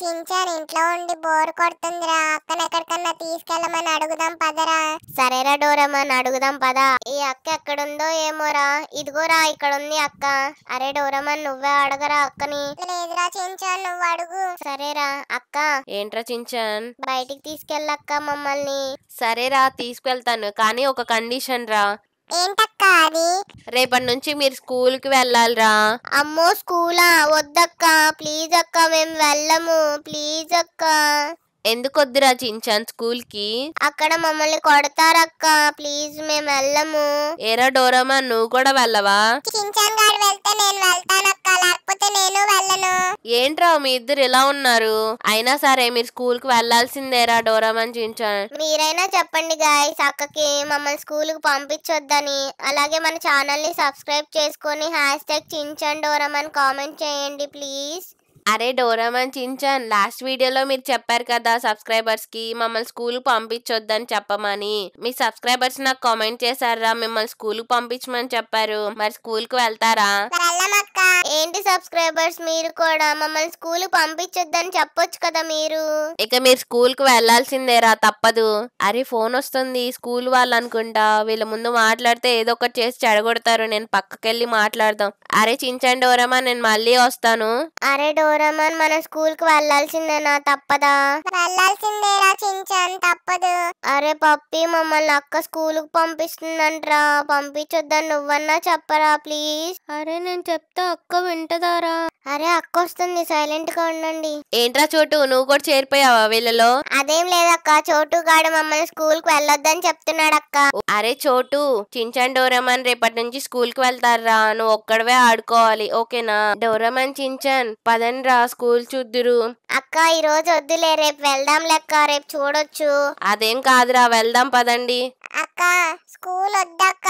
చించాను ఇంట్లో ఉండి బోర్ కొడుతుందిరా అక్కన ఎక్కడికన్నా తీసుకెళ్ళమని అడుగుదాం పదరా సరేరా డోరమ్మని అడుగుదాం పదా ఈ అక్క ఎక్కడుందో ఏమోరా ఇదిగోరా ఇక్కడ ఉంది అక్క అరే డోరమ్మని నువ్వే అడగరా అక్కని లేదురా చించాను నువ్వు అడుగు సరేరా అక్క ఏంట్రా చించాన్ బయటికి తీసుకెళ్ళక్క మమ్మల్ని సరేరా తీసుకెళ్తాను కానీ ఒక కండిషన్ రా ఏంటక్కా అది రేపటి నుంచి మీరు స్కూల్ కి వెళ్ళాలిరా అమ్మో స్కూలా వద్దక్క ప్లీజ్ అక్క మేము వెళ్ళము ప్లీజ్ అక్క ఎందుకు వద్దురా చించాన్ స్కూల్ కి అక్కడ మమ్మల్ని కొడతారక్క ప్లీజ్ మేము వెళ్ళము ఏరా డోరామా నువ్వు కూడా వెళ్ళవా చించాన్ గారు వెళ్తే నేను వెళ్తాను ఏంట్రా మీ ఇద్దరు ఇలా ఉన్నారు అయినా సరే మీరు స్కూల్ కి వెళ్లాల్సిందేరా డోరామన్ చించాన్ మీరైనా చెప్పండి గాయ సక్కకి మమ్మల్ని స్కూల్ కి పంపించొద్దని అలాగే మన ఛానల్ ని సబ్స్క్రైబ్ చేసుకొని hash tag Shinchan Doraemon comment చేయండి ప్లీజ్ అరే డోరామన్ చించాన్ లాస్ట్ వీడియోలో మీరు చెప్పారు కదా సబ్స్క్రైబర్స్ కి మమ్మల్ని స్కూల్ పంపించొద్దని చెప్పమని మీ సబ్స్క్రైబర్స్ నాకు కామెంట్ చేశారా మిమ్మల్ని స్కూల్ పంపించమని చెప్పారు మరి స్కూల్ కు వెళ్తారా ఏంటి సబ్స్క్రైబర్స్ మీరు కూడా మమ్మల్ని స్కూల్ పంపించొద్దని చెప్పొచ్చు కదా మీరు ఇక మీరు స్కూల్ కు వెళ్లాల్సిందేరా తప్పదు అరే ఫోన్ వస్తుంది స్కూల్ వాళ్ళు అనుకుంటా వీళ్ళ ముందు మాట్లాడితే ఏదో ఒకటి చేసి చెడగొడతారు నేను పక్కకెళ్ళి మాట్లాడదాం అరే చించండి డోరమా నేను మళ్ళీ వస్తాను అరే డోరమాన్ మన స్కూల్ కు వెళ్లాల్సిందేనా తప్పదా వెళ్లాల్సిందేరా చించాన్ తప్పదు అరే పప్పి మమ్మల్ని అక్క స్కూల్ కు పంపిస్తుందంట్రా పంపించొద్దని నువ్వన్నా చెప్పరా ప్లీజ్ అరే నేను చెప్తా అక్క వింటదారా అరే అక్క వస్తుంది సైలెంట్ గా ఉండండి ఏంట్రా చోటు నువ్వు కూడా చేరిపోయావా వీళ్ళలో అదేం లేదక్క చోటు గాడు మమ్మల్ని స్కూల్ కి వెళ్ళొద్దని చెప్తున్నాడు అక్క అరే చోటు చించాన్ డోరామన్ రేపటి నుంచి స్కూల్ కి వెళ్తారా నువ్వు ఒక్కడవే ఆడుకోవాలి ఓకేనా డోరామన్ చించాన్ పదండి రా స్కూల్ చూద్దురు అక్క ఈ రోజు వద్దులే రేపు వెళ్దాం లెక్క రేపు చూడొచ్చు అదేం కాదురా వెళ్దాం పదండి అక్క స్కూల్ వద్దాక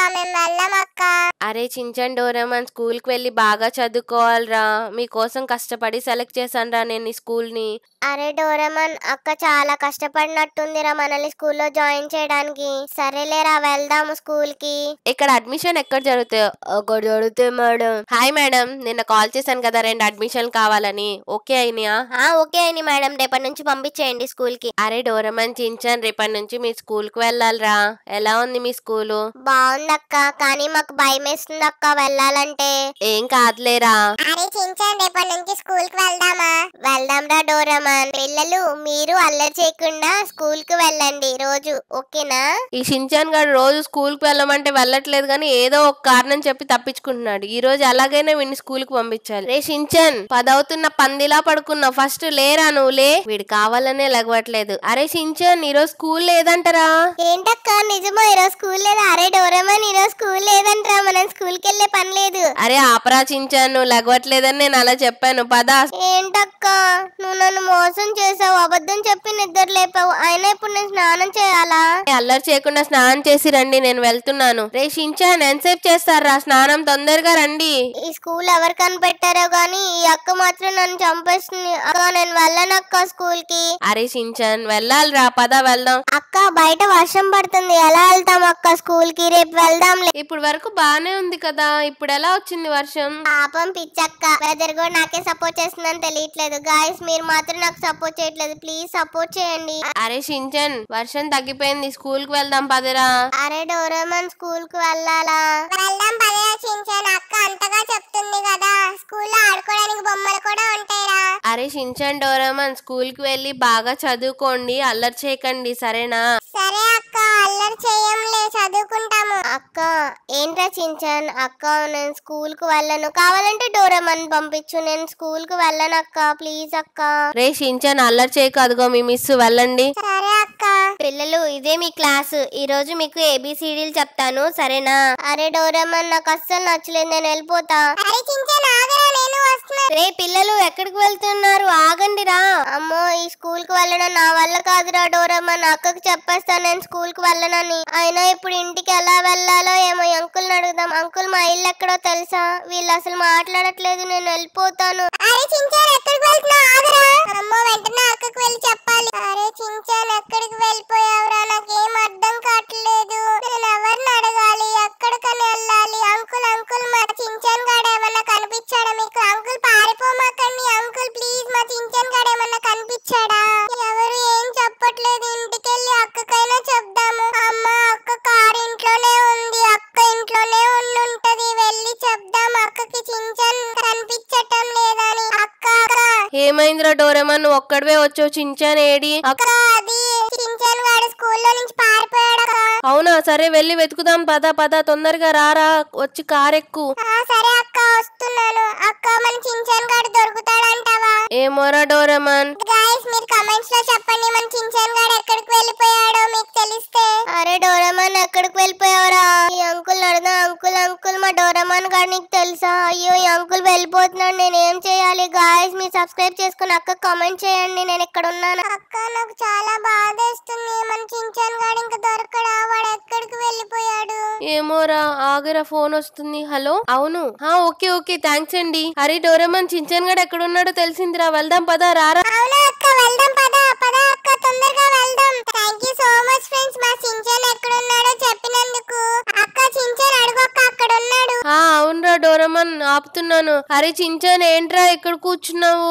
అరే చించన్ డోరేమన్ స్కూల్ కి వెళ్ళి బాగా చదువుకోవాలరా మీకోసం కష్టపడి సెలెక్ట్ రా నేను ఈ స్కూల్ ని అరే డోరేమన్ అక్క చాలా కష్టపడినట్టుందిరా మనల్ని స్కూల్లో జాయిన్ చేయడానికి సరేలేరా వెళ్దాము స్కూల్ కి ఇక్కడ అడ్మిషన్ ఎక్కడ జరుగుతాయో అక్కడ జరుగుతాయి మేడం హాయ్ మేడం నిన్న కాల్ చేశాను కదా రెండు అడ్మిషన్ కావాలని ఓకే అయినా ఆ ఓకే అయింది మేడం రేపటి నుంచి పంపించేయండి స్కూల్ కి అరే డోరమన్ చించాను రేపటి నుంచి మీ స్కూల్ కి వెళ్ళాలిరా ఎలా ఉంది మీ స్కూలు బాగుంది లేదక్క కానీ మాకు భయం అక్క వెళ్ళాలంటే ఏం కాదులేరా అరే చించాన్ రేపటి నుంచి స్కూల్ కి వెళ్దామా వెళ్దాం రా డోరమాన్ పిల్లలు మీరు అల్లరి చేయకుండా స్కూల్ కి వెళ్ళండి రోజు ఓకేనా ఈ షించాన్ గారు రోజు స్కూల్ కి వెళ్ళమంటే వెళ్ళట్లేదు కానీ ఏదో ఒక కారణం చెప్పి తప్పించుకుంటున్నాడు ఈ రోజు అలాగైనా వీడిని స్కూల్ కి పంపించాలి రే షించాన్ పదవుతున్న పందిలా పడుకున్నావు ఫస్ట్ లేరా నువ్వు లే వీడు కావాలనే లగవట్లేదు అరే షించాన్ ఈరోజు స్కూల్ లేదంటారా ఏంటక్క నిజమా ఈరోజు స్కూల్ లేదా అరే డోరమాన్ అమ్మని ఈరోజు స్కూల్ లేదంట్రా మనం స్కూల్ కి వెళ్ళే పని లేదు అరే ఆపరాచించాను లగవట్లేదని నేను అలా చెప్పాను పద ఏంటక్క నువ్వు నన్ను మోసం చేసావు అబద్ధం చెప్పి నిద్ర లేపావు అయినా ఇప్పుడు నేను స్నానం చేయాలా అల్లరి చేయకుండా స్నానం చేసి రండి నేను వెళ్తున్నాను రే షించాన్ ఎంతసేపు చేస్తారా స్నానం తొందరగా రండి ఈ స్కూల్ ఎవరు కనిపెట్టారో గాని ఈ అక్క మాత్రం నన్ను చంపేస్తుంది నేను వెళ్ళను అక్క స్కూల్ కి అరే షించాన్ రా పద వెళ్దాం అక్క బయట వర్షం పడుతుంది ఎలా వెళ్తా ఒక్క స్కూల్ కి రేపు వెళ్దాం ఇప్పుడు వరకు బానే ఉంది కదా ఇప్పుడు ఎలా వచ్చింది వర్షం పాపం పిచ్చక్క బ్రదర్ కూడా నాకే సపోర్ట్ చేస్తుందని తెలియట్లేదు గాయస్ మీరు మాత్రం నాకు సపోర్ట్ చేయట్లేదు ప్లీజ్ సపోర్ట్ చేయండి అరే షించన్ వర్షం తగ్గిపోయింది స్కూల్ కి వెళ్దాం పదరా అరే డోరేమన్ స్కూల్ కి వెళ్ళాలా వెళ్దాం పదరా షించన్ అక్క అంతగా చెప్తుంది కదా స్కూల్ లో ఆడుకోవడానికి బొమ్మలు కూడా ఉంటాయిరా అరే షించన్ డోరేమన్ స్కూల్ కి వెళ్ళి బాగా చదువుకోండి అల్లరి చేయకండి సరేనా సరే అక్క అల్లరి చేయంలే చదువుకుంటాము అక్క ఏం రచించాను అక్క నేను స్కూల్ కు వెళ్ళను కావాలంటే డోరమన్ పంపించు నేను స్కూల్ కు వెళ్ళను అక్క ప్లీజ్ అక్క రే చించన్ అల్లరి చేయకు అదిగో మీ మిస్ వెళ్ళండి సరే అక్క పిల్లలు ఇదే మీ క్లాస్ ఈ రోజు మీకు ఏబిసిడీలు చెప్తాను సరేనా అరే డోరమన్ నాకు అస్సలు నచ్చలేదు నేను వెళ్ళిపోతా రే పిల్లలు ఎక్కడికి వెళ్తున్నారు ఆగండి రా అమ్మో ఈ స్కూల్ కి వెళ్ళడం నా వల్ల కాదురా డోరమ్మ నా అక్కకు చెప్పేస్తాను నేను స్కూల్ కి వెళ్ళనని అయినా ఇప్పుడు ఇంటికి ఎలా వెళ్ళాలో ఏమో అంకుల్ అడుగుదాం అంకుల్ మా ఇల్లు ఎక్కడో తెలుసా వీళ్ళు అసలు మాట్లాడట్లేదు నేను వెళ్ళిపోతాను వెంటనే వెళ్ళి చెప్పాలి అరే చించాన్ ఎక్కడికి వెళ్ళిపోయావురా నాకేం అర్థం కావట్లేదు ఏమైందిరా డోరేమాన్ నువ్వు ఒక్కడవే వచ్చావు చించాన్ ఏడి అవునా సరే వెళ్ళి వెతుకుదాం పద పద తొందరగా రారా వచ్చి కారెక్కు సరే అక్క వస్తున్నాను అక్క మన చించాన్ గాడు దొరుకుతాడంటావా ఏమోరా డోరేమాన్ గాయస్ మీరు కమెంట్స్ లో చెప్పండి మన చించాన్ గాడు ఎక్కడికి వెళ్ళిపోయాడో మీకు తెలిస్తే అరే డోరేమన్ ఎక్కడికి వెళ్ళిపోయావరా ఈ అంకుల్ అడదా అంకుల్ అంకుల్ మా డోరమాన్ గారి నీకు తెలుసా అయ్యో ఈ అంకుల్ వెళ్ళిపోతున్నాడు నేను ఏం చేయాలి గాయస్ మీరు సబ్స్క్రైబ్ చేసుకుని అక్క కామెంట్ చేయండి నేను ఎక్కడ ఉన్నాను అక్క నాకు చాలా బాధ వేస్తుంది మన చించాన్ గాడు ఇంకా దొరకడా వాడు ఎక్కడికి వెళ్ళిపోయాడు ఏమోరా ఆగరా ఫోన్ వస్తుంది హలో అవును హా ఓకే ఓకే థ్యాంక్స్ అండి అరే డోరమన్ చించన్ గడ్ ఎక్కడ తెలిసిందిరా వెళ్దాం రా రారా అవునా అక్క వెళ్దాం పదా పదా అక్క తొందరగా వెళ్దాం thank you so much friends మా చించన్ ఎక్కడున్నాడో చెప్పినందుకు అక్క చించన్ అడుగు అక్క ఆపుతున్నాను ఆపుతున్నాను అరే చించాను ఏంట్రా ఎక్కడ కూర్చున్నావు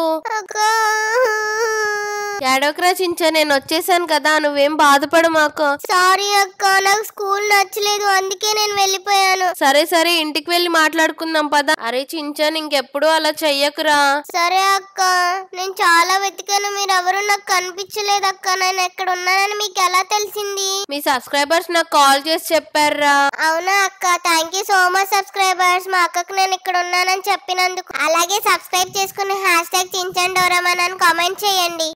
ఏడోకరా చించా నేను వచ్చేసాను కదా నువ్వేం బాధపడు మాకు సారీ అక్క నాకు స్కూల్ నచ్చలేదు అందుకే నేను వెళ్ళిపోయాను సరే సరే ఇంటికి వెళ్ళి మాట్లాడుకుందాం పదా అరే చించాను ఇంకెప్పుడు అలా చెయ్యకురా సరే అక్క నేను చాలా వెతికాను మీరు ఎవరు నాకు కనిపించలేదు అక్క నేను ఎక్కడ ఉన్నానని మీకు ఎలా తెలిసింది మీ సబ్స్క్రైబర్స్ నాకు కాల్ చేసి చెప్పారా అవునా అక్క thank you so much subscribers మా అక్కకు నేను ఇక్కడ ఉన్నానని చెప్పినందుకు అలాగే సబ్స్క్రైబ్ చేసుకుని హ్యాష్ ట్యాగ్ చించండి అని కామెంట్ చేయండి